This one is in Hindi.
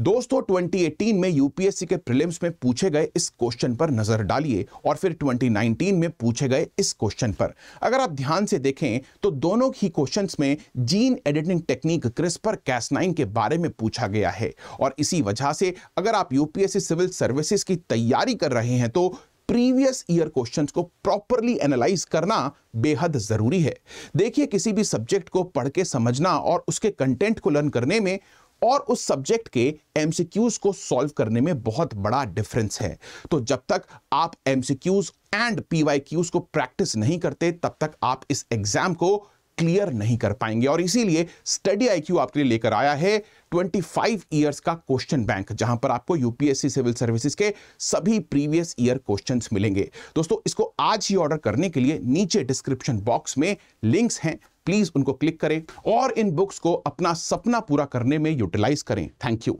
दोस्तों 2018 में यूपीएससी के प्रीलिम्स में पूछे गए इस क्वेश्चन पर नजर डालिए और फिर 2019 में पूछे गए इस क्वेश्चन पर अगर आप ध्यान से देखें तो दोनों ही क्वेश्चंस में gene editing technique CRISPR Cas nine के बारे में पूछा गया है और इसी वजह से अगर आप यूपीएससी सिविल सर्विसेज की तैयारी कर रहे हैं तो प्रीवियस ईयर क्वेश्चंस को प्रॉपरली एनालाइज करना बेहद जरूरी है देखिए किसी भी सब्जेक्ट को पढ़ के समझना और उसके कंटेंट को लर्न करने में और उस सब्जेक्ट के एमसीक्यूज को सॉल्व करने में बहुत बड़ा डिफरेंस है तो जब तक आप एमसीक्यूज एंड पीवाईक्यूज को प्रैक्टिस नहीं करते तब तक आप इस एग्जाम को क्लियर नहीं कर पाएंगे और इसीलिए स्टडी आईक्यू आपके लिए लेकर आया है 25 ईयर का क्वेश्चन बैंक जहां पर आपको यूपीएससी सिविल सर्विसेज के सभी प्रीवियस ईयर क्वेश्चंस मिलेंगे दोस्तों इसको आज ही ऑर्डर करने के लिए नीचे डिस्क्रिप्शन बॉक्स में लिंक्स हैं प्लीज उनको क्लिक करें और इन बुक्स को अपना सपना पूरा करने में यूटिलाइज करें थैंक यू